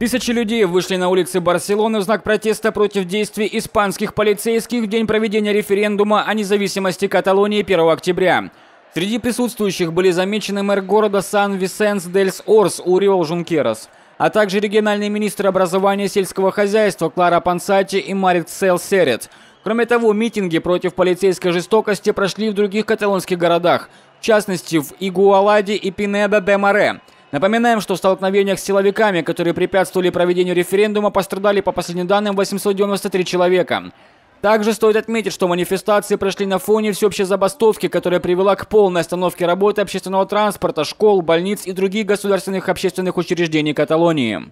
Тысячи людей вышли на улицы Барселоны в знак протеста против действий испанских полицейских в день проведения референдума о независимости Каталонии 1 октября. Среди присутствующих были замечены мэр города сан висенс дельс орс Уриол Жункерас, а также региональные министры образования и сельского хозяйства Клара Пансати и Марит Сел Серет. Кроме того, митинги против полицейской жестокости прошли в других каталонских городах, в частности в Игуаладе и Пинеда де Море. Напоминаем, что в столкновениях с силовиками, которые препятствовали проведению референдума, пострадали по последним данным 893 человека. Также стоит отметить, что манифестации прошли на фоне всеобщей забастовки, которая привела к полной остановке работы общественного транспорта, школ, больниц и других государственных общественных учреждений Каталонии.